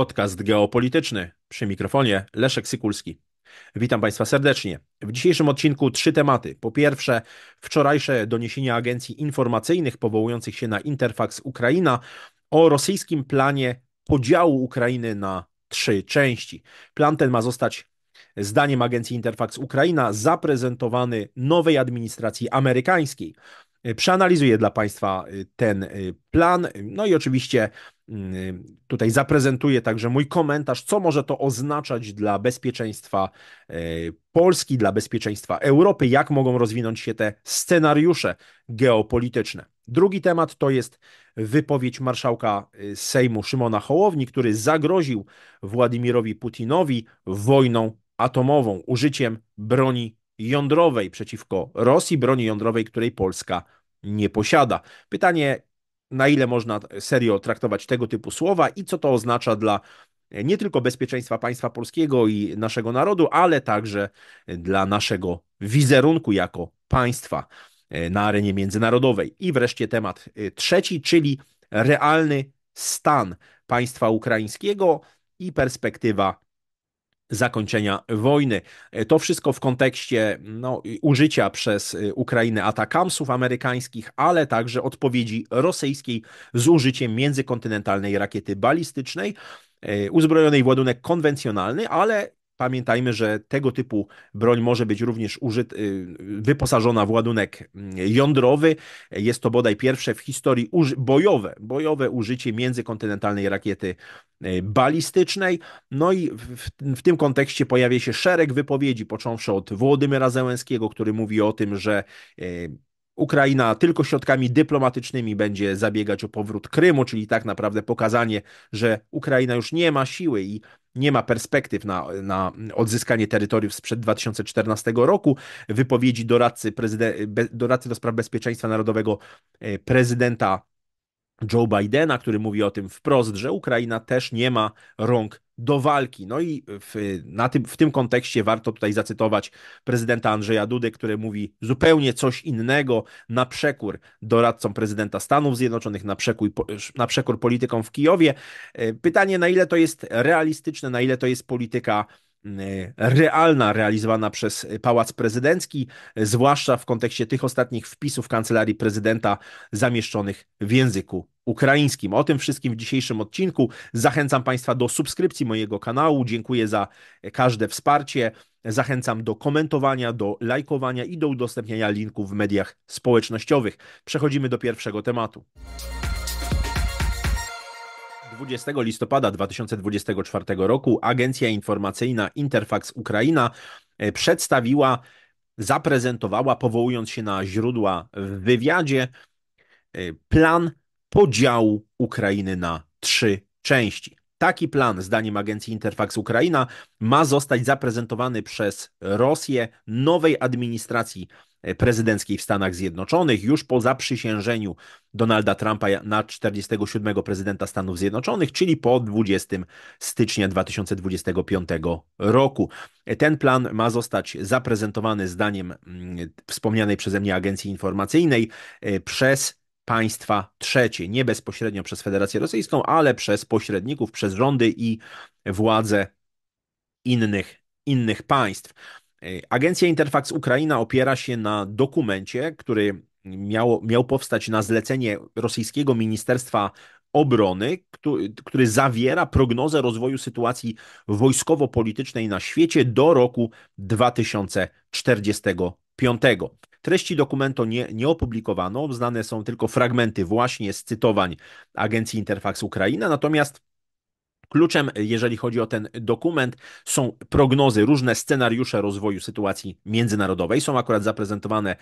Podcast geopolityczny przy mikrofonie Leszek Sykulski. Witam Państwa serdecznie. W dzisiejszym odcinku trzy tematy. Po pierwsze, wczorajsze doniesienia agencji informacyjnych powołujących się na Interfax Ukraina o rosyjskim planie podziału Ukrainy na trzy części. Plan ten ma zostać zdaniem agencji Interfax Ukraina zaprezentowany nowej administracji amerykańskiej. Y, przeanalizuję dla Państwa y, ten y, plan. No i oczywiście tutaj zaprezentuję także mój komentarz, co może to oznaczać dla bezpieczeństwa Polski, dla bezpieczeństwa Europy, jak mogą rozwinąć się te scenariusze geopolityczne. Drugi temat to jest wypowiedź marszałka Sejmu Szymona Hołowni, który zagroził Władimirowi Putinowi wojną atomową, użyciem broni jądrowej przeciwko Rosji, broni jądrowej, której Polska nie posiada. Pytanie, na ile można serio traktować tego typu słowa i co to oznacza dla e, nie tylko bezpieczeństwa państwa polskiego i naszego narodu, ale także dla naszego wizerunku jako państwa e, na arenie międzynarodowej. I wreszcie temat e, trzeci, czyli realny stan państwa ukraińskiego i perspektywa zakończenia wojny. E, to wszystko w kontekście no, użycia przez e, Ukrainę atakamsów amerykańskich, ale także odpowiedzi rosyjskiej z użyciem międzykontynentalnej rakiety balistycznej e, uzbrojonej w ładunek konwencjonalny, ale Pamiętajmy, że tego typu broń może być również użyt, y, wyposażona w ładunek mm, jądrowy. Jest to bodaj pierwsze w historii uży, bojowe, bojowe użycie międzykontynentalnej rakiety y, balistycznej. No i w, w tym kontekście pojawia się szereg wypowiedzi, począwszy od Włodymyra Zełenskiego, który mówi o tym, że y, Ukraina tylko środkami dyplomatycznymi będzie zabiegać o powrót Krymu, czyli tak naprawdę pokazanie, że Ukraina już nie ma siły i nie ma perspektyw na, na odzyskanie terytoriów sprzed 2014 roku. Wypowiedzi doradcy, doradcy do spraw bezpieczeństwa narodowego e, prezydenta Joe Bidena, który mówi o tym wprost, że Ukraina też nie ma rąk do walki. No i w, na tym, w tym kontekście warto tutaj zacytować prezydenta Andrzeja Dudy, który mówi zupełnie coś innego na przekór doradcom prezydenta Stanów Zjednoczonych, na przekór, na przekór politykom w Kijowie. E, pytanie, na ile to jest realistyczne, na ile to jest polityka realna, realizowana przez Pałac Prezydencki, zwłaszcza w kontekście tych ostatnich wpisów kancelarii prezydenta zamieszczonych w języku ukraińskim. O tym wszystkim w dzisiejszym odcinku. Zachęcam Państwa do subskrypcji mojego kanału. Dziękuję za każde wsparcie. Zachęcam do komentowania, do lajkowania i do udostępniania linków w mediach społecznościowych. Przechodzimy do pierwszego tematu. 20 listopada 2024 roku agencja informacyjna Interfax Ukraina e, przedstawiła, zaprezentowała, powołując się na źródła w wywiadzie, e, plan podziału Ukrainy na trzy części. Taki plan, zdaniem agencji Interfax Ukraina, ma zostać zaprezentowany przez Rosję nowej administracji e, prezydenckiej w Stanach Zjednoczonych już po zaprzysiężeniu Donalda Trumpa na 47 prezydenta Stanów Zjednoczonych, czyli po 20 stycznia 2025 roku. E, ten plan ma zostać zaprezentowany zdaniem mm, wspomnianej przeze mnie agencji informacyjnej e, przez państwa trzecie, nie bezpośrednio przez Federację Rosyjską, ale przez pośredników, przez rządy i władze innych, innych państw. E, Agencja Interfax Ukraina opiera się na dokumencie, który miał powstać na zlecenie rosyjskiego Ministerstwa Obrony, który, który zawiera prognozę rozwoju sytuacji wojskowo-politycznej na świecie do roku 2045. Treści dokumentu nie, nie opublikowano, znane są tylko fragmenty właśnie z cytowań agencji Interfax Ukraina, natomiast Kluczem, jeżeli chodzi o ten dokument, są prognozy, różne scenariusze rozwoju sytuacji międzynarodowej. Są akurat zaprezentowane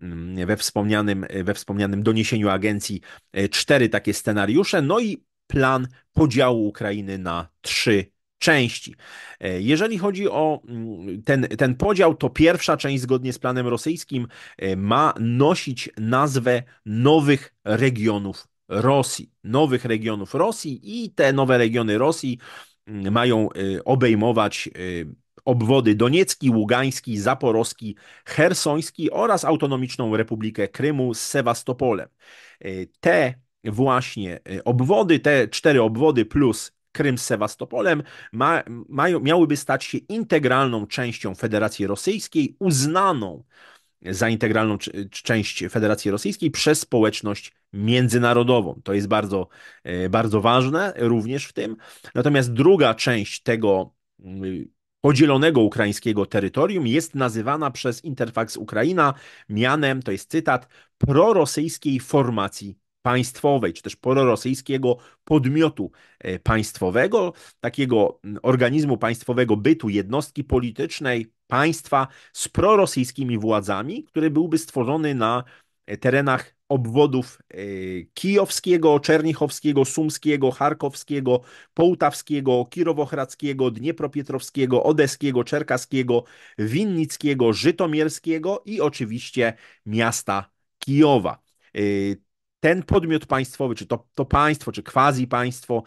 mm, we wspomnianym, we wspomnianym doniesieniu agencji e, cztery takie scenariusze, no i plan podziału Ukrainy na trzy części. E, jeżeli chodzi o mm, ten, ten podział, to pierwsza część zgodnie z planem rosyjskim e, ma nosić nazwę nowych regionów Rosji. Nowych regionów Rosji i te nowe regiony Rosji mm, mają e, obejmować obwody Doniecki, Ługański, Zaporowski, Hersoński oraz Autonomiczną Republikę Krymu z Sewastopolem. Te właśnie obwody, te cztery obwody plus Krym z Sewastopolem ma, miałyby stać się integralną częścią Federacji Rosyjskiej, uznaną za integralną część Federacji Rosyjskiej przez społeczność międzynarodową. To jest bardzo, e, bardzo ważne również w tym. Natomiast druga część tego y, podzielonego ukraińskiego terytorium jest nazywana przez Interfax Ukraina mianem, to jest cytat, prorosyjskiej formacji państwowej, czy też prorosyjskiego podmiotu e, państwowego, takiego organizmu państwowego, bytu, jednostki politycznej, państwa z prorosyjskimi władzami, który byłby stworzony na e, terenach obwodów e, kijowskiego, czernichowskiego, sumskiego, charkowskiego, połtawskiego, kirowohradzkiego, dniepropietrowskiego, odeskiego, czerkaskiego, winnickiego, żytomierskiego i oczywiście miasta Kijowa ten podmiot państwowy, czy to, to państwo, czy quasi państwo,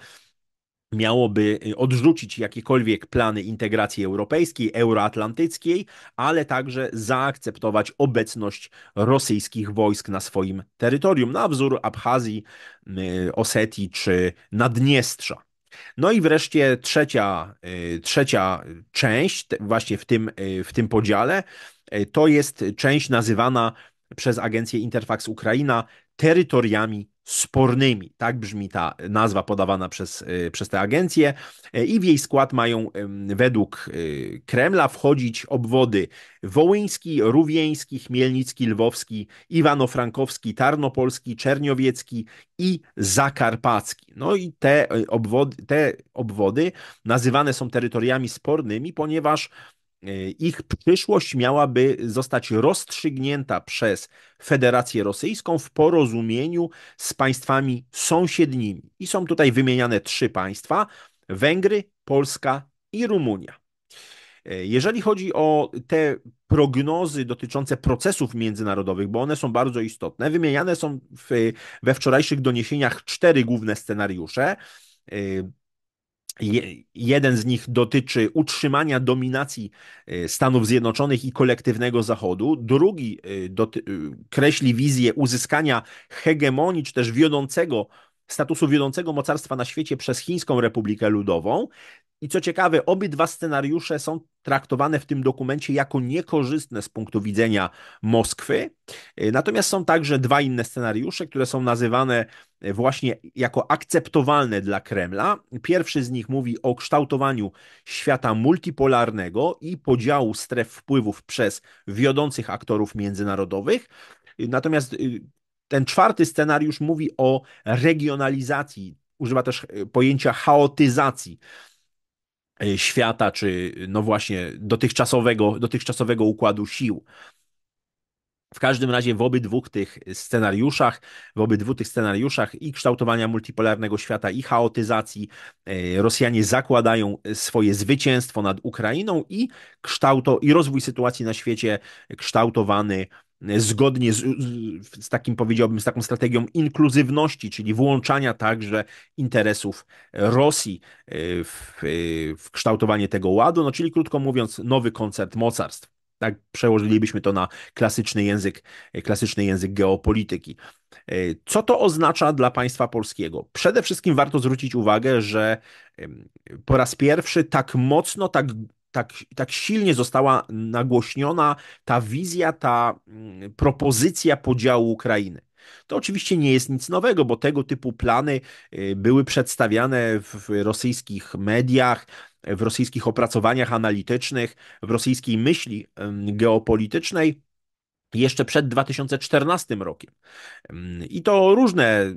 miałoby y, odrzucić jakiekolwiek plany integracji europejskiej, euroatlantyckiej, ale także zaakceptować obecność rosyjskich wojsk na swoim terytorium, na wzór Abchazji, y, Osetii czy Naddniestrza. No i wreszcie trzecia, y, trzecia część, właśnie w tym, w tym podziale, to jest część nazywana przez agencję Interfax Ukraina terytoriami spornymi. Tak brzmi ta nazwa podawana przez, y, przez tę agencję. E, I w jej skład mają według y, Kremla wchodzić obwody wołyński, rówieński, chmielnicki, lwowski, iwano-frankowski, tarnopolski, czerniowiecki i zakarpacki. No i te y, obwody, te obwody nazywane są terytoriami spornymi, ponieważ E, ich przyszłość miałaby zostać rozstrzygnięta przez Federację Rosyjską w porozumieniu z państwami sąsiednimi. I są tutaj wymieniane trzy państwa: Węgry, Polska i Rumunia. E, jeżeli chodzi o te prognozy dotyczące procesów międzynarodowych, bo one są bardzo istotne, wymieniane są w, we wczorajszych doniesieniach cztery główne scenariusze e, Jeden z nich dotyczy utrzymania dominacji y, Stanów Zjednoczonych i kolektywnego Zachodu, drugi y, y, kreśli wizję uzyskania hegemonii czy też wiodącego statusu wiodącego mocarstwa na świecie przez Chińską Republikę Ludową. I co ciekawe, obydwa scenariusze są traktowane w tym dokumencie jako niekorzystne z punktu widzenia Moskwy. E, natomiast są także dwa inne scenariusze, które są nazywane e, właśnie jako akceptowalne dla Kremla. Pierwszy z nich mówi o kształtowaniu świata multipolarnego i podziału stref wpływów przez wiodących aktorów międzynarodowych. E, natomiast ten czwarty scenariusz mówi o regionalizacji używa też pojęcia chaotyzacji E, świata, czy no właśnie dotychczasowego, dotychczasowego układu sił. W każdym razie w obydwu tych scenariuszach, w obydwu tych scenariuszach i kształtowania multipolarnego świata i chaotyzacji e, Rosjanie zakładają swoje zwycięstwo nad Ukrainą i kształto i rozwój sytuacji na świecie kształtowany zgodnie z, z, takim, powiedziałbym, z taką strategią inkluzywności, czyli włączania także interesów Rosji e, w, e, w kształtowanie tego ładu, no czyli krótko mówiąc, nowy koncert mocarstw. Tak przełożylibyśmy to na klasyczny język, klasyczny język geopolityki. E, co to oznacza dla państwa polskiego? Przede wszystkim warto zwrócić uwagę, że po raz pierwszy tak mocno, tak tak, tak silnie została nagłośniona ta wizja, ta mm, propozycja podziału Ukrainy. To oczywiście nie jest nic nowego, bo tego typu plany y, były przedstawiane w rosyjskich mediach, w rosyjskich opracowaniach analitycznych, w rosyjskiej myśli geopolitycznej jeszcze przed 2014 rokiem. I to różne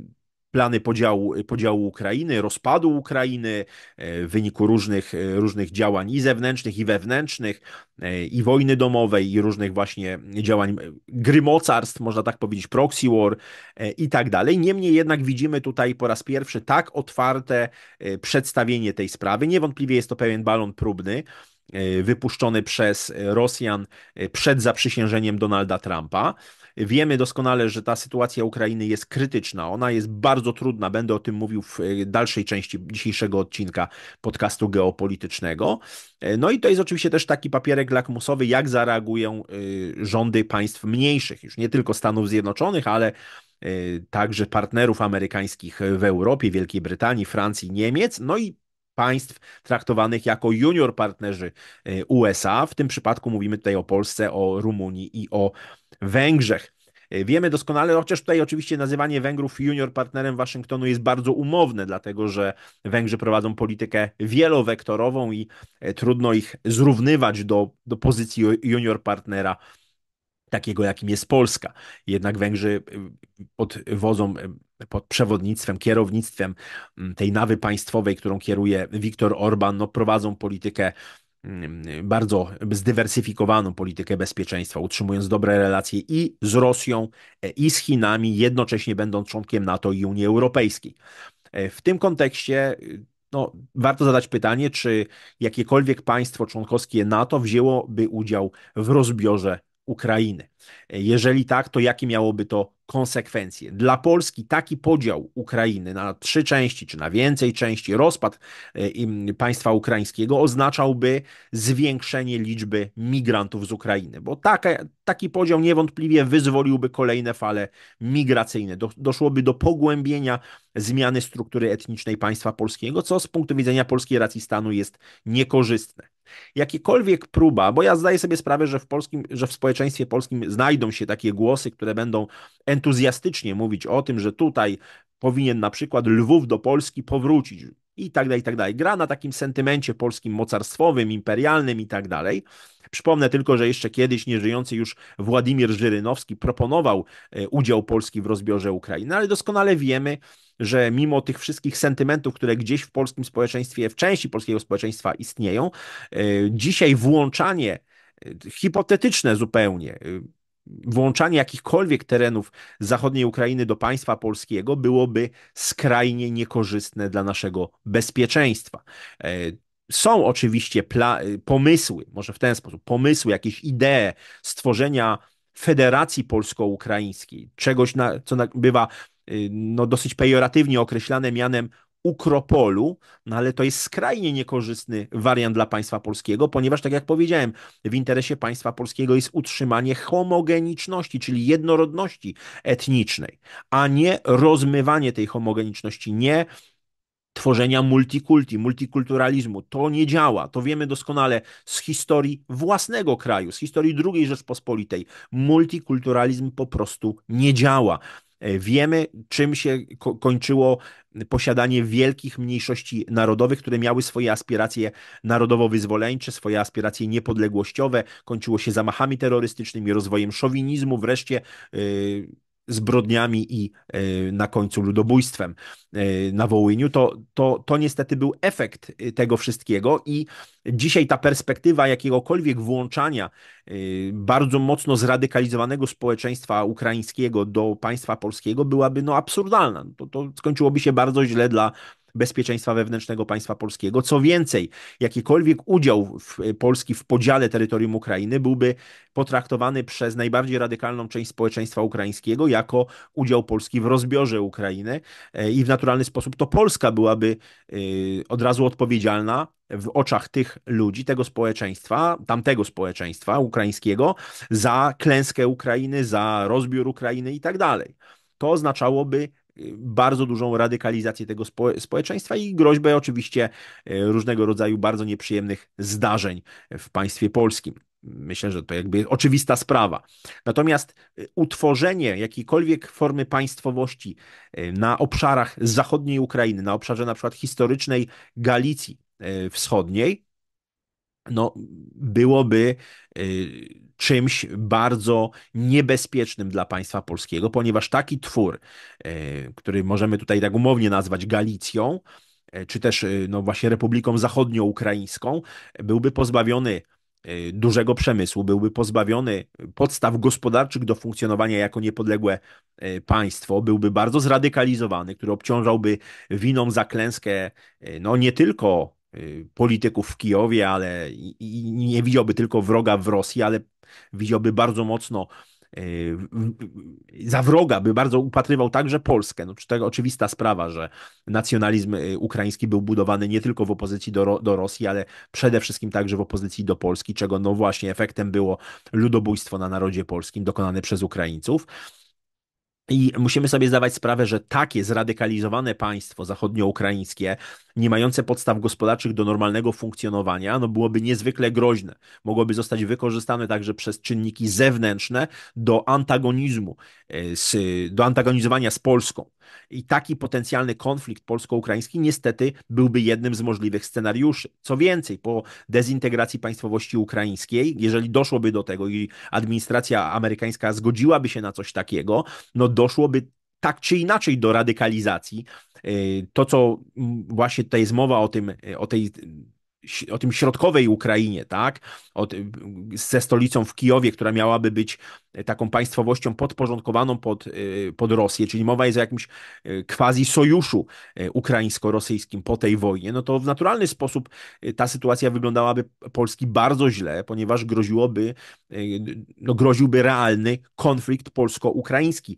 plany podziału, podziału Ukrainy, rozpadu Ukrainy e, w wyniku różnych, e, różnych działań i zewnętrznych, i wewnętrznych, e, i wojny domowej, i różnych właśnie działań gry mocarstw, można tak powiedzieć, proxy war i tak dalej. Niemniej jednak widzimy tutaj po raz pierwszy tak otwarte przedstawienie tej sprawy. Niewątpliwie jest to pewien balon próbny wypuszczony przez Rosjan przed zaprzysiężeniem Donalda Trumpa. Wiemy doskonale, że ta sytuacja Ukrainy jest krytyczna, ona jest bardzo trudna. Będę o tym mówił w e, dalszej części dzisiejszego odcinka podcastu geopolitycznego. E, no i to jest oczywiście też taki papierek lakmusowy, jak zareagują e, rządy państw mniejszych, już nie tylko Stanów Zjednoczonych, ale także partnerów amerykańskich w Europie, Wielkiej Brytanii, Francji, Niemiec. No i państw traktowanych jako junior partnerzy y, USA. W tym przypadku mówimy tutaj o Polsce, o Rumunii i o Węgrzech. Y, wiemy doskonale, chociaż tutaj oczywiście nazywanie Węgrów junior partnerem Waszyngtonu jest bardzo umowne, dlatego że Węgrzy prowadzą politykę wielowektorową i y, trudno ich zrównywać do, do pozycji junior partnera takiego, jakim jest Polska. Jednak Węgrzy pod pod przewodnictwem, kierownictwem mm, tej nawy państwowej, którą kieruje Viktor Orban, no, prowadzą politykę mm, bardzo zdywersyfikowaną politykę bezpieczeństwa, utrzymując dobre relacje i z Rosją, e, i z Chinami, jednocześnie będąc członkiem NATO i Unii Europejskiej. E, w tym kontekście y, no, warto zadać pytanie, czy jakiekolwiek państwo członkowskie NATO wzięłoby udział w rozbiorze Ukrainy? Jeżeli tak, to jakie miałoby to konsekwencje? Dla Polski taki podział Ukrainy na trzy części, czy na więcej części, rozpad y, państwa ukraińskiego oznaczałby zwiększenie liczby migrantów z Ukrainy, bo taka, taki podział niewątpliwie wyzwoliłby kolejne fale migracyjne. doszłoby do pogłębienia zmiany struktury etnicznej państwa polskiego, co z punktu widzenia polskiej racji stanu jest niekorzystne. Jakikolwiek próba, bo ja zdaję sobie sprawę, że w, polskim, że w społeczeństwie polskim znajdą się takie głosy, które będą entuzjastycznie mówić o tym, że tutaj powinien na przykład Lwów do Polski powrócić i tak dalej, i tak dalej. Gra na takim sentymencie polskim mocarstwowym, imperialnym i tak dalej. Przypomnę tylko, że jeszcze kiedyś nieżyjący już Władimir Żyrynowski proponował e, udział Polski w rozbiorze Ukrainy, ale doskonale wiemy, że mimo tych wszystkich sentymentów, które gdzieś w polskim społeczeństwie, w części polskiego społeczeństwa istnieją, e, dzisiaj włączanie e, hipotetyczne zupełnie e, włączanie jakichkolwiek terenów zachodniej Ukrainy do państwa polskiego byłoby skrajnie niekorzystne dla naszego bezpieczeństwa. Są oczywiście pomysły, może w ten sposób, pomysły, jakieś idee stworzenia Federacji Polsko-Ukraińskiej, czegoś, na, co na, bywa Y, no, dosyć pejoratywnie określane mianem ukropolu, no ale to jest skrajnie niekorzystny wariant dla państwa polskiego, ponieważ, tak jak powiedziałem, w interesie państwa polskiego jest utrzymanie homogeniczności, czyli jednorodności etnicznej, a nie rozmywanie tej homogeniczności, nie tworzenia multikulti, multikulturalizmu. To nie działa. To wiemy doskonale z historii własnego kraju, z historii II Rzeczpospolitej. Multikulturalizm po prostu nie działa. E, wiemy, czym się ko kończyło posiadanie wielkich mniejszości narodowych, które miały swoje aspiracje narodowo-wyzwoleńcze, swoje aspiracje niepodległościowe, kończyło się zamachami terrorystycznymi, rozwojem szowinizmu, wreszcie yy, zbrodniami i e, na końcu ludobójstwem e, na Wołyniu, to, to, to niestety był efekt e, tego wszystkiego i dzisiaj ta perspektywa jakiegokolwiek włączania bardzo mocno zradykalizowanego społeczeństwa ukraińskiego do państwa polskiego byłaby no absurdalna. To, to skończyłoby się bardzo źle dla bezpieczeństwa wewnętrznego państwa polskiego. Co więcej, jakikolwiek udział w e, Polski w podziale terytorium Ukrainy byłby potraktowany przez najbardziej radykalną część społeczeństwa ukraińskiego jako udział Polski w rozbiorze Ukrainy e, i w naturalny sposób to Polska byłaby e, od razu odpowiedzialna w oczach tych ludzi, tego społeczeństwa, tamtego społeczeństwa ukraińskiego za klęskę Ukrainy, za rozbiór Ukrainy i tak dalej. To oznaczałoby bardzo dużą radykalizację tego spo społeczeństwa i groźbę oczywiście e, różnego rodzaju bardzo nieprzyjemnych zdarzeń w państwie polskim. Myślę, że to jakby oczywista sprawa. Natomiast e, utworzenie jakiejkolwiek formy państwowości e, na obszarach zachodniej Ukrainy, na obszarze na przykład historycznej Galicji Wschodniej, no, byłoby y, czymś bardzo niebezpiecznym dla państwa polskiego, ponieważ taki twór, y, który możemy tutaj tak umownie nazwać Galicją, y, czy też no właśnie Republiką Zachodnio-Ukraińską, byłby pozbawiony dużego przemysłu, byłby pozbawiony podstaw gospodarczych do funkcjonowania jako niepodległe państwo, byłby bardzo zradykalizowany, który obciążałby winą za klęskę no nie tylko Y, polityków w Kijowie, ale nie widziałby tylko wroga w Rosji, ale widziałby bardzo mocno y, za wroga, by bardzo upatrywał także Polskę. No, tego oczywista sprawa, że nacjonalizm y, ukraiński był budowany nie tylko w opozycji do, do Rosji, ale przede wszystkim także w opozycji do Polski, czego no właśnie efektem było ludobójstwo na narodzie polskim dokonane przez Ukraińców. I musimy sobie zdawać sprawę, że takie zradykalizowane państwo zachodnioukraińskie nie mające podstaw gospodarczych do normalnego funkcjonowania, no byłoby niezwykle groźne. Mogłoby zostać wykorzystane także przez czynniki zewnętrzne do antagonizmu, e, do antagonizowania z Polską. I taki potencjalny konflikt polsko-ukraiński niestety byłby jednym z możliwych scenariuszy. Co więcej, po dezintegracji państwowości ukraińskiej, jeżeli doszłoby do tego i administracja amerykańska zgodziłaby się na coś takiego, no doszłoby tak czy inaczej do radykalizacji. E, to, co właśnie tutaj jest mowa o tym, e, o tej o tym środkowej Ukrainie, tak? O, ze stolicą w Kijowie, która miałaby być E, taką państwowością podporządkowaną pod, e, pod Rosję, czyli mowa jest o jakimś e, quasi sojuszu ukraińsko-rosyjskim po tej wojnie, no to w naturalny sposób ta sytuacja wyglądałaby Polski bardzo źle, ponieważ groziłoby, no groziłby realny konflikt polsko-ukraiński.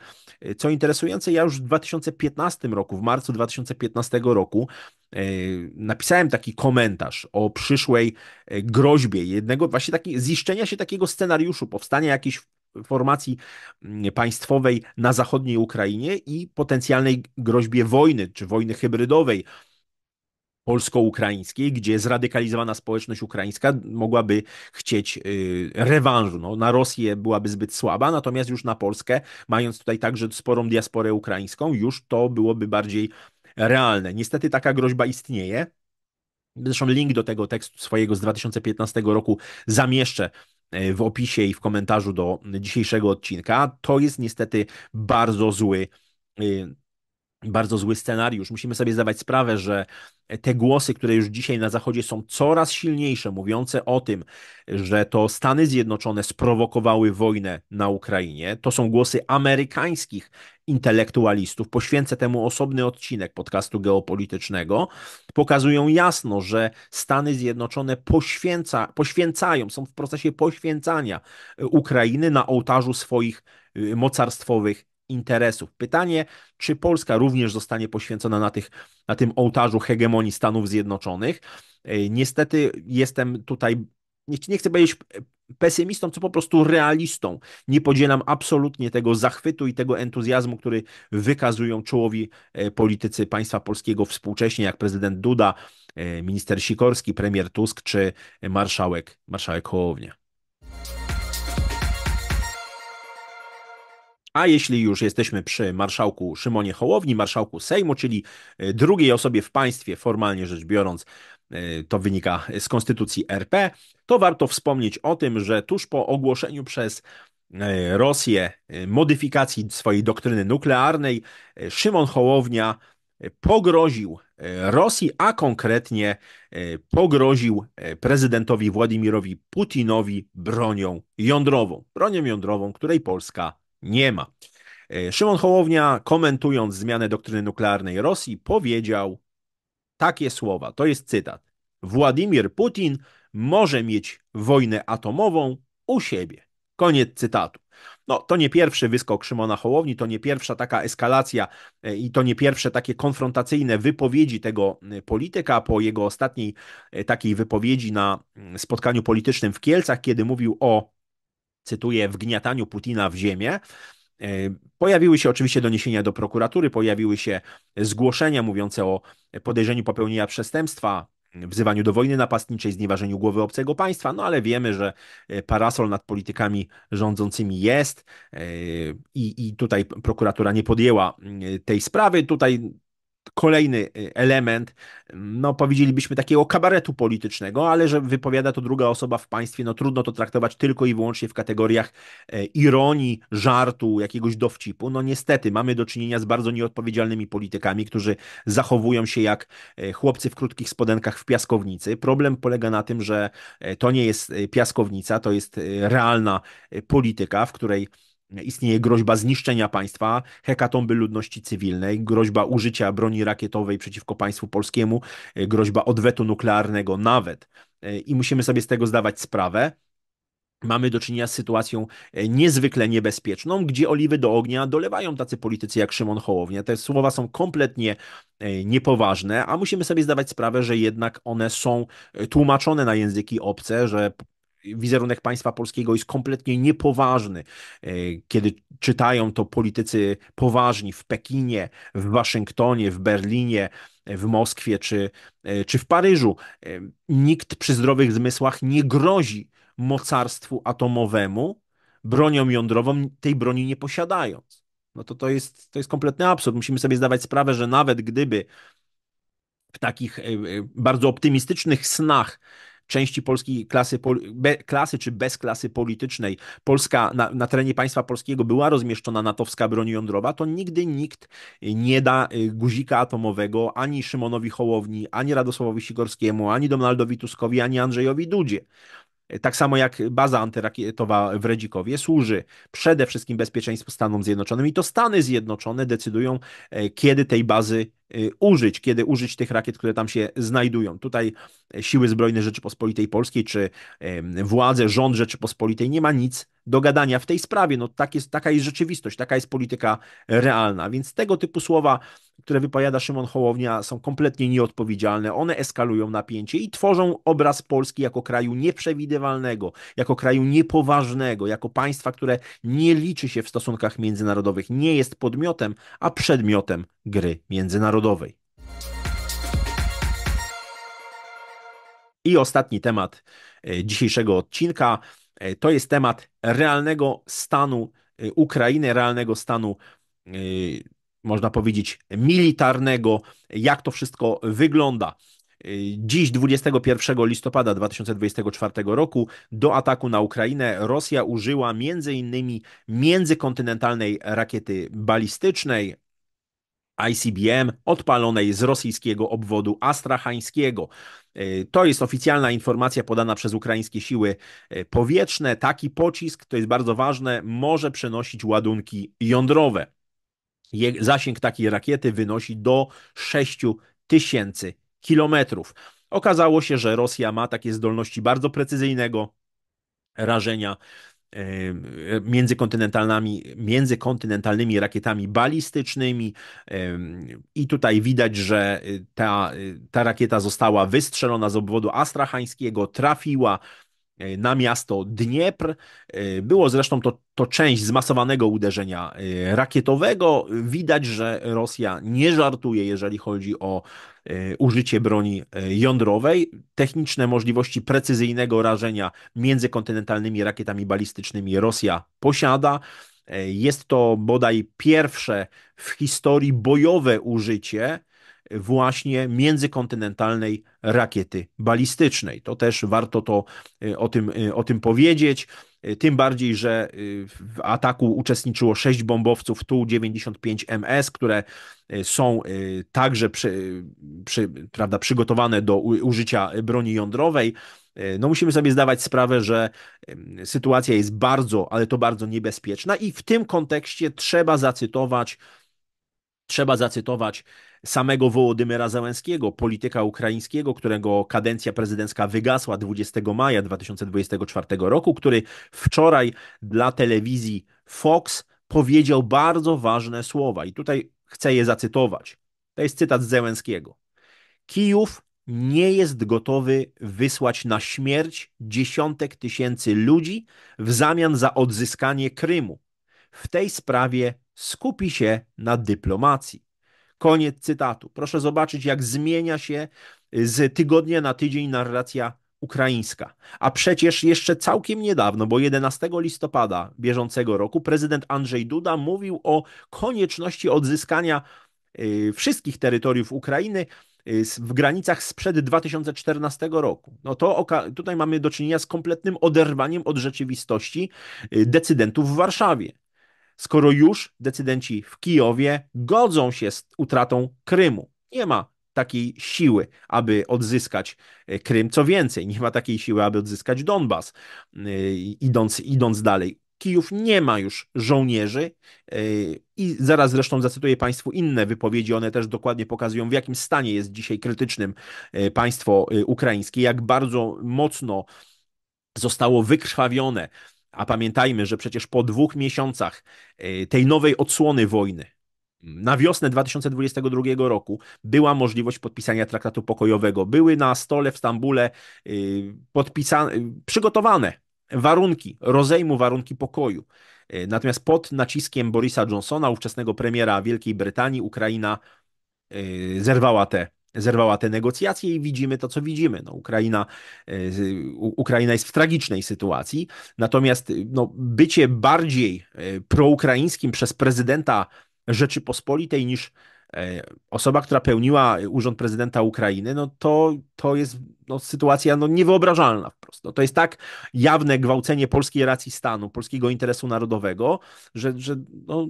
Co interesujące, ja już w 2015 roku, w marcu 2015 roku napisałem taki komentarz o przyszłej groźbie jednego, właśnie taki, ziszczenia się takiego scenariuszu, powstania jakiejś formacji mm, państwowej na zachodniej Ukrainie i potencjalnej groźbie wojny czy wojny hybrydowej polsko-ukraińskiej, gdzie zradykalizowana społeczność ukraińska mogłaby chcieć y, rewanżu. No, na Rosję byłaby zbyt słaba, natomiast już na Polskę, mając tutaj także sporą diasporę ukraińską, już to byłoby bardziej realne. Niestety taka groźba istnieje. Zresztą link do tego tekstu swojego z 2015 roku zamieszczę E, w opisie i w komentarzu do dzisiejszego odcinka. To jest niestety bardzo zły e, bardzo zły scenariusz. Musimy sobie zdawać sprawę, że te głosy, które już dzisiaj na Zachodzie są coraz silniejsze, mówiące o tym, że to Stany Zjednoczone sprowokowały wojnę na Ukrainie, to są głosy amerykańskich intelektualistów. Poświęcę temu osobny odcinek podcastu geopolitycznego. Pokazują jasno, że Stany Zjednoczone poświęca, poświęcają, są w procesie poświęcania Ukrainy na ołtarzu swoich y, mocarstwowych interesów. Pytanie, czy Polska również zostanie poświęcona na, tych, na tym ołtarzu hegemonii Stanów Zjednoczonych. E, niestety jestem tutaj, nie chcę powiedzieć e, pesymistą, co po prostu realistą. Nie podzielam absolutnie tego zachwytu i tego entuzjazmu, który wykazują czołowi e, politycy państwa polskiego współcześnie, jak prezydent Duda, minister Sikorski, premier Tusk czy marszałek, marszałek Hołownia. A jeśli już jesteśmy przy marszałku Szymonie Hołowni, marszałku Sejmu, czyli e, drugiej osobie w państwie, formalnie rzecz biorąc, e, to wynika z konstytucji RP, to warto wspomnieć o tym, że tuż po ogłoszeniu przez e, Rosję modyfikacji swojej doktryny nuklearnej, Szymon Hołownia pogroził Rosji, a konkretnie pogroził prezydentowi Władimirowi Putinowi bronią jądrową. Bronią jądrową, której Polska nie ma. E, Szymon Hołownia, komentując zmianę doktryny nuklearnej Rosji, powiedział takie słowa, to jest cytat. Władimir Putin może mieć wojnę atomową u siebie. Koniec cytatu. No, to nie pierwszy wyskok Szymona Hołowni, to nie pierwsza taka eskalacja e, i to nie pierwsze takie konfrontacyjne wypowiedzi tego e, polityka po jego ostatniej takiej wypowiedzi na mm, spotkaniu politycznym w Kielcach, kiedy mówił o cytuję, wgniataniu Putina w ziemię. E, pojawiły się oczywiście doniesienia do prokuratury, pojawiły się zgłoszenia mówiące o podejrzeniu popełnienia przestępstwa, wzywaniu do wojny napastniczej, znieważeniu głowy obcego państwa, no ale wiemy, że e, parasol nad politykami rządzącymi jest e, i, i tutaj prokuratura nie podjęła tej sprawy. Tutaj kolejny y, element, no powiedzielibyśmy takiego kabaretu politycznego, ale że wypowiada to druga osoba w państwie, no trudno to traktować tylko i wyłącznie w kategoriach e, ironii, żartu, jakiegoś dowcipu. No niestety mamy do czynienia z bardzo nieodpowiedzialnymi politykami, którzy zachowują się jak e, chłopcy w krótkich spodenkach w piaskownicy. Problem polega na tym, że e, to nie jest piaskownica, to jest realna polityka, w której Istnieje groźba zniszczenia państwa, hekatomby ludności cywilnej, groźba użycia broni rakietowej przeciwko państwu polskiemu, e, groźba odwetu nuklearnego nawet. E, I musimy sobie z tego zdawać sprawę. Mamy do czynienia z sytuacją e, niezwykle niebezpieczną, gdzie oliwy do ognia dolewają tacy politycy jak Szymon Hołownia. Te słowa są kompletnie niepoważne, a musimy sobie zdawać sprawę, że jednak one są tłumaczone na języki obce, że wizerunek państwa polskiego jest kompletnie niepoważny, e, kiedy czytają to politycy poważni w Pekinie, w Waszyngtonie, w Berlinie, w Moskwie czy, e, czy w Paryżu. E, nikt przy zdrowych zmysłach nie grozi mocarstwu atomowemu bronią jądrową, tej broni nie posiadając. No to to jest, to jest kompletny absurd. Musimy sobie zdawać sprawę, że nawet gdyby w takich bardzo optymistycznych snach części polskiej klasy, be, klasy czy bez klasy politycznej, Polska na, na terenie państwa polskiego była rozmieszczona natowska broń jądrowa, to nigdy nikt nie da y, guzika atomowego ani Szymonowi Hołowni, ani Radosławowi Sikorskiemu, ani Donaldowi Tuskowi, ani Andrzejowi Dudzie. Tak samo jak baza antyrakietowa w Redzikowie służy przede wszystkim bezpieczeństwu Stanom Zjednoczonym i to Stany Zjednoczone decydują, e, kiedy tej bazy e, użyć, kiedy użyć tych rakiet, które tam się znajdują. Tutaj e, siły zbrojne Rzeczypospolitej Polskiej czy władze, rząd Rzeczypospolitej nie ma nic do gadania w tej sprawie. No, tak jest, taka jest rzeczywistość, taka jest polityka realna, więc tego typu słowa które wypowiada Szymon Hołownia, są kompletnie nieodpowiedzialne. One eskalują napięcie i tworzą obraz Polski jako kraju nieprzewidywalnego, jako kraju niepoważnego, jako państwa, które nie liczy się w stosunkach międzynarodowych, nie jest podmiotem, a przedmiotem gry międzynarodowej. I ostatni temat e, dzisiejszego odcinka e, to jest temat realnego stanu e, Ukrainy, realnego stanu można powiedzieć, militarnego, jak to wszystko wygląda. Dziś, 21 listopada 2024 roku, do ataku na Ukrainę Rosja użyła m.in. międzykontynentalnej rakiety balistycznej, ICBM odpalonej z rosyjskiego obwodu astrachańskiego. To jest oficjalna informacja podana przez ukraińskie siły e, powietrzne. Taki pocisk, to jest bardzo ważne, może przenosić ładunki jądrowe zasięg takiej rakiety wynosi do 6 tysięcy kilometrów. Okazało się, że Rosja ma takie zdolności bardzo precyzyjnego rażenia e, międzykontynentalnymi, międzykontynentalnymi rakietami balistycznymi. E, I tutaj widać, że e, ta, ta rakieta została wystrzelona z obwodu astrachańskiego, trafiła E, na miasto Dniepr. E, było zresztą to, to część zmasowanego uderzenia e, rakietowego. Widać, że Rosja nie żartuje, jeżeli chodzi o użycie broni jądrowej. Techniczne możliwości precyzyjnego rażenia międzykontynentalnymi rakietami balistycznymi Rosja posiada. Jest to bodaj pierwsze w historii bojowe użycie właśnie międzykontynentalnej rakiety balistycznej. To też warto to, y, o, tym, y, o tym powiedzieć. Y, tym bardziej, że w ataku uczestniczyło sześć bombowców Tu-95MS, które są także przy, przy, prawda, przygotowane do użycia broni jądrowej. No musimy sobie zdawać sprawę, że sytuacja jest bardzo, ale to bardzo niebezpieczna i w tym kontekście trzeba zacytować trzeba zacytować samego Wołodymyra Załęskiego, polityka ukraińskiego, którego kadencja prezydencka wygasła 20 maja 2024 roku, który wczoraj dla telewizji Fox powiedział bardzo ważne słowa i tutaj chcę je zacytować. To jest cytat z Zełenskiego. Kijów nie jest gotowy wysłać na śmierć dziesiątek tysięcy ludzi w zamian za odzyskanie Krymu. W tej sprawie skupi się na dyplomacji. Koniec cytatu. Proszę zobaczyć, jak zmienia się y, z tygodnia na tydzień narracja ukraińska. A przecież jeszcze całkiem niedawno, bo 11 listopada bieżącego roku, prezydent Andrzej Duda mówił o konieczności odzyskania y, wszystkich terytoriów Ukrainy y, w granicach sprzed 2014 roku. No to tutaj mamy do czynienia z kompletnym oderwaniem od rzeczywistości decydentów w Warszawie skoro już decydenci w Kijowie godzą się z utratą Krymu. Nie ma takiej siły, aby odzyskać e, Krym. Co więcej, nie ma takiej siły, aby odzyskać Donbas, e, idąc, idąc dalej. Kijów nie ma już żołnierzy e, i zaraz zresztą zacytuję Państwu inne wypowiedzi, one też dokładnie pokazują, w jakim stanie jest dzisiaj krytycznym państwo ukraińskie, jak bardzo mocno zostało wykrwawione a pamiętajmy, że przecież po dwóch miesiącach e, tej nowej odsłony wojny, mm, na wiosnę 2022 roku była możliwość podpisania traktatu pokojowego. Były na stole w Stambule e, podpisane, przygotowane warunki rozejmu, warunki pokoju. E, natomiast pod naciskiem Borisa Johnsona, ówczesnego premiera Wielkiej Brytanii, Ukraina zerwała te zerwała te negocjacje i widzimy to, co widzimy. No, Ukraina, e, Ukraina jest w tragicznej sytuacji, natomiast e, no, bycie bardziej e, proukraińskim przez prezydenta Rzeczypospolitej niż osoba, która pełniła urząd prezydenta Ukrainy, no to, to jest no, sytuacja no, niewyobrażalna wprost. No, to jest tak jawne gwałcenie polskiej racji stanu, polskiego interesu narodowego, że, że no,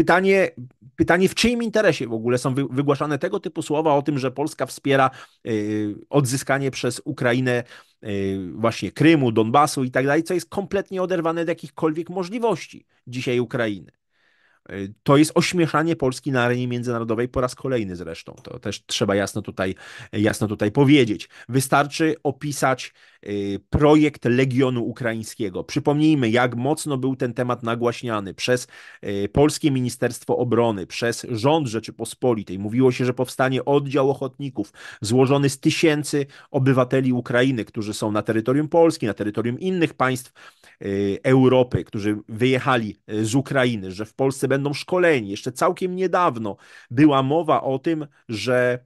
Pytanie, pytanie, w czyim interesie w ogóle są wygłaszane tego typu słowa o tym, że Polska wspiera y, odzyskanie przez Ukrainę y, właśnie Krymu, Donbasu i tak dalej, co jest kompletnie oderwane od jakichkolwiek możliwości dzisiaj Ukrainy. Y, to jest ośmieszanie Polski na arenie międzynarodowej po raz kolejny zresztą. To też trzeba jasno tutaj, jasno tutaj powiedzieć. Wystarczy opisać Y, projekt Legionu Ukraińskiego. Przypomnijmy, jak mocno był ten temat nagłaśniany przez y, polskie Ministerstwo Obrony, przez rząd Rzeczypospolitej. Mówiło się, że powstanie oddział ochotników złożony z tysięcy obywateli Ukrainy, którzy są na terytorium Polski, na terytorium innych państw y, Europy, którzy wyjechali z Ukrainy, że w Polsce będą szkoleni. Jeszcze całkiem niedawno była mowa o tym, że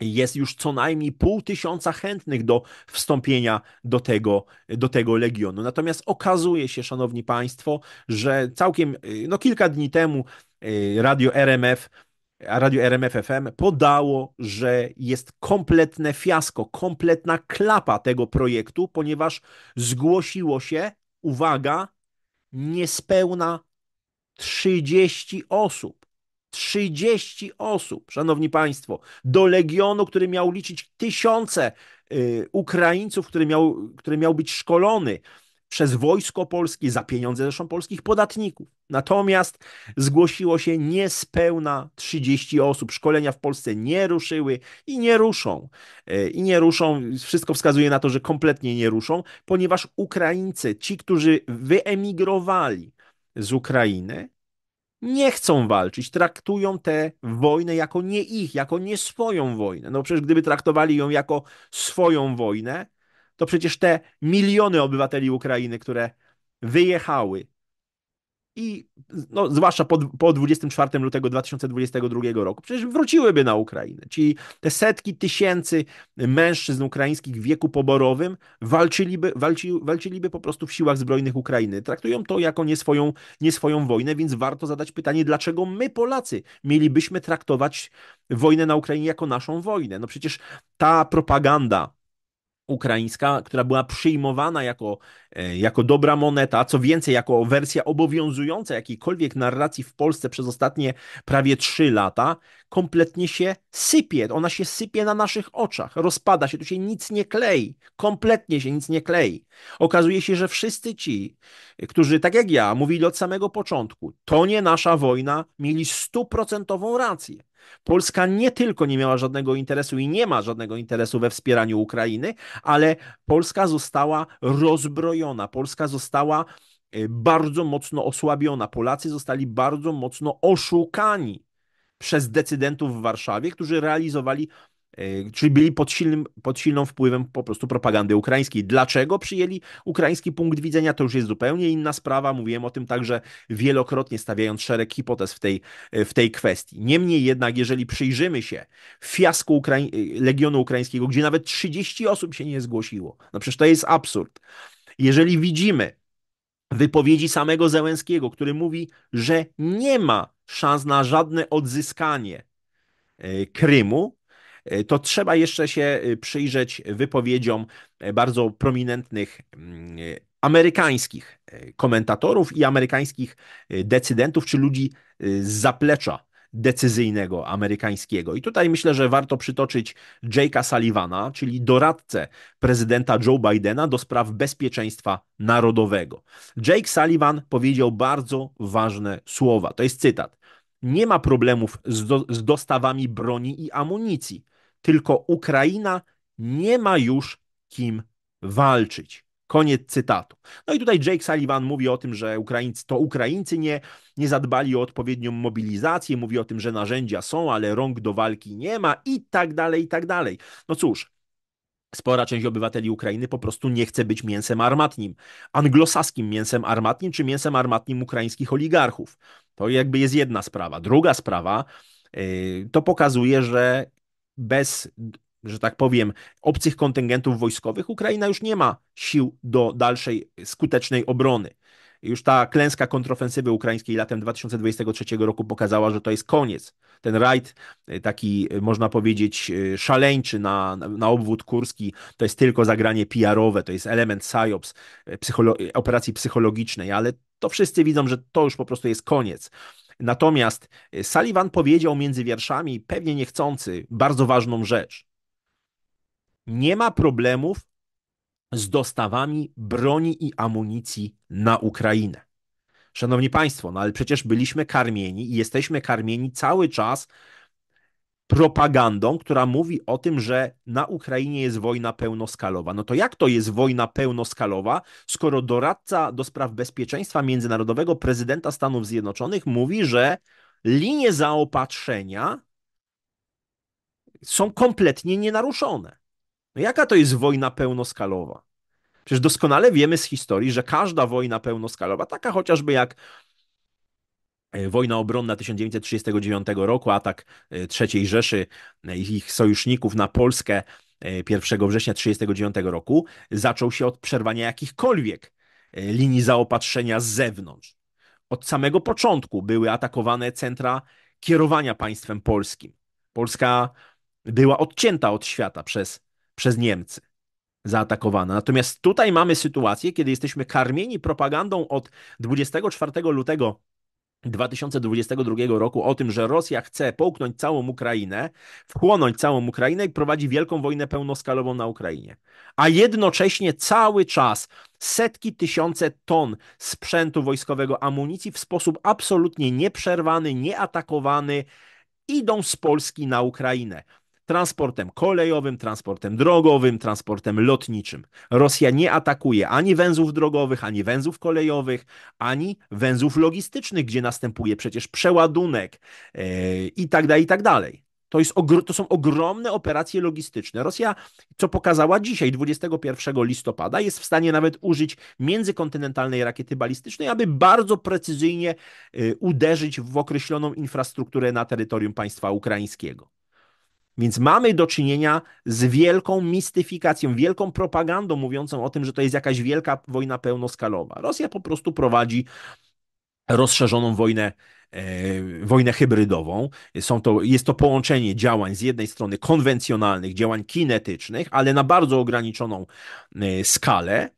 jest już co najmniej pół tysiąca chętnych do wstąpienia do tego, do tego legionu. Natomiast okazuje się, szanowni państwo, że całkiem y, no, kilka dni temu y, radio RMF Radio RMF FM podało, że jest kompletne fiasko, kompletna klapa tego projektu, ponieważ zgłosiło się, uwaga, niespełna 30 osób. 30 osób, szanowni państwo, do legionu, który miał liczyć tysiące y, Ukraińców, który miał, który miał być szkolony przez Wojsko Polskie, za pieniądze zresztą polskich podatników. Natomiast zgłosiło się niespełna 30 osób. Szkolenia w Polsce nie ruszyły i nie ruszą. Y, I nie ruszą, wszystko wskazuje na to, że kompletnie nie ruszą, ponieważ Ukraińcy, ci, którzy wyemigrowali z Ukrainy, nie chcą walczyć, traktują tę wojnę jako nie ich, jako nie swoją wojnę. No przecież gdyby traktowali ją jako swoją wojnę, to przecież te miliony obywateli Ukrainy, które wyjechały, i no, zwłaszcza po, po 24 lutego 2022 roku, przecież wróciłyby na Ukrainę. Czyli te setki tysięcy mężczyzn ukraińskich w wieku poborowym walczyliby, walczy, walczyliby po prostu w siłach zbrojnych Ukrainy. Traktują to jako nie swoją, nie swoją wojnę, więc warto zadać pytanie, dlaczego my, Polacy, mielibyśmy traktować wojnę na Ukrainie jako naszą wojnę? No przecież ta propaganda ukraińska, która była przyjmowana jako, e, jako dobra moneta, co więcej, jako wersja obowiązująca jakiejkolwiek narracji w Polsce przez ostatnie prawie trzy lata, kompletnie się sypie. Ona się sypie na naszych oczach, rozpada się, tu się nic nie klei, kompletnie się nic nie klei. Okazuje się, że wszyscy ci, którzy, tak jak ja, mówili od samego początku, to nie nasza wojna, mieli stuprocentową rację. Polska nie tylko nie miała żadnego interesu i nie ma żadnego interesu we wspieraniu Ukrainy, ale Polska została rozbrojona, Polska została y, bardzo mocno osłabiona. Polacy zostali bardzo mocno oszukani przez decydentów w Warszawie, którzy realizowali E, czyli byli pod, silnym, pod silną wpływem po prostu propagandy ukraińskiej. Dlaczego przyjęli ukraiński punkt widzenia, to już jest zupełnie inna sprawa. Mówiłem o tym także wielokrotnie, stawiając szereg hipotez w tej, e, w tej kwestii. Niemniej jednak, jeżeli przyjrzymy się fiasku Ukrai e, Legionu Ukraińskiego, gdzie nawet 30 osób się nie zgłosiło, no przecież to jest absurd. Jeżeli widzimy wypowiedzi samego Zełenskiego, który mówi, że nie ma szans na żadne odzyskanie Krymu, E, to trzeba jeszcze się e, przyjrzeć wypowiedziom e, bardzo prominentnych mm, amerykańskich komentatorów i amerykańskich decydentów, czy ludzi z zaplecza decyzyjnego amerykańskiego. I tutaj myślę, że warto przytoczyć Jake'a Sullivana, czyli doradcę prezydenta Joe Bidena do spraw bezpieczeństwa narodowego. Jake Sullivan powiedział bardzo ważne słowa. To jest cytat. Nie ma problemów z, do, z dostawami broni i amunicji tylko Ukraina nie ma już kim walczyć. Koniec cytatu. No i tutaj Jake Sullivan mówi o tym, że Ukraińcy, to Ukraińcy nie, nie zadbali o odpowiednią mobilizację, mówi o tym, że narzędzia są, ale rąk do walki nie ma i tak dalej, i tak dalej. No cóż, Spora część obywateli Ukrainy po prostu nie chce być mięsem armatnim, anglosaskim mięsem armatnim czy mięsem armatnim ukraińskich oligarchów. To jakby jest jedna sprawa. Druga sprawa yy, to pokazuje, że bez, że tak powiem, obcych kontyngentów wojskowych, Ukraina już nie ma sił do dalszej skutecznej obrony. Już ta klęska kontrofensywy ukraińskiej latem 2023 roku pokazała, że to jest koniec. Ten rajd, e, taki e, można powiedzieć e, szaleńczy na, na obwód kurski, to jest tylko zagranie PR-owe, to jest element SIOPS, psycholo- operacji psychologicznej, ale to wszyscy widzą, że to już po prostu jest koniec. Natomiast e, Sullivan powiedział między wierszami, pewnie niechcący, bardzo ważną rzecz. Nie ma problemów z dostawami broni i amunicji na Ukrainę. Szanowni Państwo, no ale przecież byliśmy karmieni i jesteśmy karmieni cały czas propagandą, która mówi o tym, że na Ukrainie jest wojna pełnoskalowa. No to jak to jest wojna pełnoskalowa, skoro doradca do spraw bezpieczeństwa międzynarodowego prezydenta Stanów Zjednoczonych mówi, że linie zaopatrzenia są kompletnie nienaruszone. No jaka to jest wojna pełnoskalowa? Przecież doskonale wiemy z historii, że każda wojna pełnoskalowa, taka chociażby jak E, wojna obronna 1939 roku, atak e, III Rzeszy e, i ich sojuszników na Polskę 1 września 1939 roku zaczął się od przerwania jakichkolwiek linii zaopatrzenia z zewnątrz. Od samego początku były atakowane centra kierowania państwem polskim. Polska była odcięta od świata przez, przez Niemcy zaatakowana. Natomiast tutaj mamy sytuację, kiedy jesteśmy karmieni propagandą od 24 lutego 2022 roku o tym, że Rosja chce połknąć całą Ukrainę, wchłonąć całą Ukrainę i prowadzi wielką wojnę pełnoskalową na Ukrainie. A jednocześnie cały czas setki tysiące ton sprzętu wojskowego, amunicji w sposób absolutnie nieprzerwany, nieatakowany idą z Polski na Ukrainę transportem kolejowym, transportem drogowym, transportem lotniczym. Rosja nie atakuje ani węzłów drogowych, ani węzłów kolejowych, ani węzłów logistycznych, gdzie następuje przecież przeładunek e, i tak dalej, i tak dalej. To, jest, to są ogromne operacje logistyczne. Rosja, co pokazała dzisiaj, 21 listopada, jest w stanie nawet użyć międzykontynentalnej rakiety balistycznej, aby bardzo precyzyjnie e, uderzyć w określoną infrastrukturę na terytorium państwa ukraińskiego. Więc mamy do czynienia z wielką mistyfikacją, wielką propagandą mówiącą o tym, że to jest jakaś wielka wojna pełnoskalowa. Rosja po prostu prowadzi rozszerzoną wojnę e, wojnę hybrydową. Są to, jest to połączenie działań z jednej strony konwencjonalnych, działań kinetycznych, ale na bardzo ograniczoną e, skalę,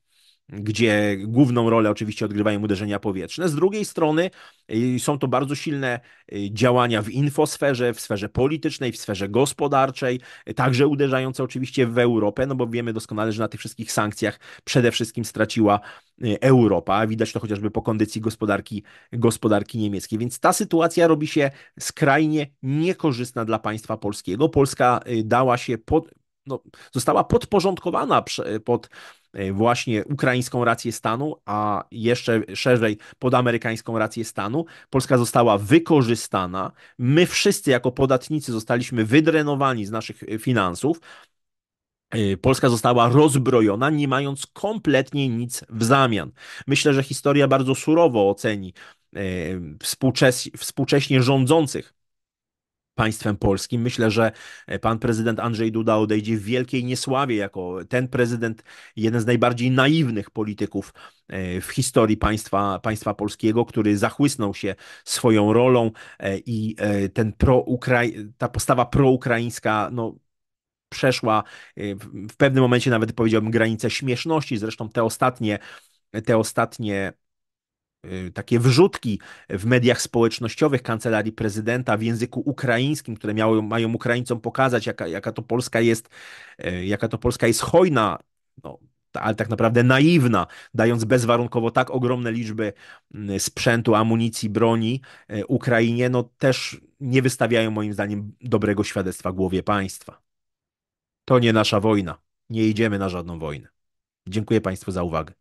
gdzie główną rolę oczywiście odgrywają uderzenia powietrzne. Z drugiej strony y, są to bardzo silne y, działania w infosferze, w sferze politycznej, w sferze gospodarczej, y, także uderzające oczywiście w Europę, no bo wiemy doskonale, że na tych wszystkich sankcjach przede wszystkim straciła Europa. Widać to chociażby po kondycji gospodarki, gospodarki niemieckiej. Więc ta sytuacja robi się skrajnie niekorzystna dla państwa polskiego. Polska dała się pod, no, została podporządkowana pod e, właśnie ukraińską rację stanu, a jeszcze szerzej pod amerykańską rację stanu. Polska została wykorzystana. My wszyscy jako podatnicy zostaliśmy wydrenowani z naszych e, finansów. E, Polska została rozbrojona, nie mając kompletnie nic w zamian. Myślę, że historia bardzo surowo oceni współcześnie rządzących państwem polskim. Myślę, że e, pan prezydent Andrzej Duda odejdzie w wielkiej niesławie jako ten prezydent, jeden z najbardziej naiwnych polityków e, w historii państwa, państwa polskiego, który zachłysnął się swoją rolą e, i ten pro ta postawa proukraińska, no przeszła w pewnym momencie nawet powiedziałbym granicę śmieszności. Zresztą te ostatnie, te ostatnie Y, takie wrzutki w mediach społecznościowych kancelarii prezydenta w języku ukraińskim, które miały, mają Ukraińcom pokazać, jaka, jaka to Polska jest, y, jaka to Polska jest hojna. No, ale tak naprawdę naiwna, dając bezwarunkowo tak ogromne liczby mm, sprzętu, amunicji, broni y, Ukrainie, no też nie wystawiają moim zdaniem dobrego świadectwa głowie państwa. To nie nasza wojna. Nie idziemy na żadną wojnę. Dziękuję Państwu za uwagę.